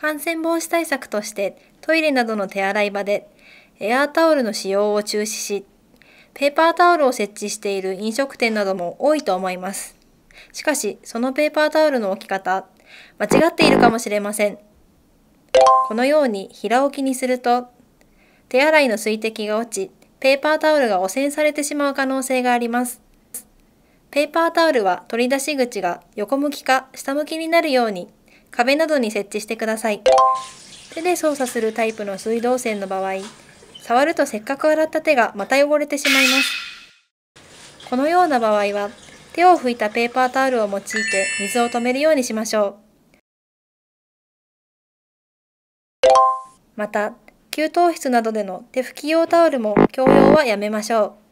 感染防止対策としてトイレなどの手洗い場でエアータオルの使用を中止し、ペーパータオルを設置している飲食店なども多いと思います。しかし、そのペーパータオルの置き方、間違っているかもしれません。このように平置きにすると、手洗いの水滴が落ち、ペーパータオルが汚染されてしまう可能性があります。ペーパータオルは取り出し口が横向きか下向きになるように壁などに設置してください手で操作するタイプの水道栓の場合触るとせっかく洗った手がまた汚れてしまいますこのような場合は手を拭いたペーパータオルを用いて水を止めるようにしましょうまた給湯室などでの手拭き用タオルも共用はやめましょう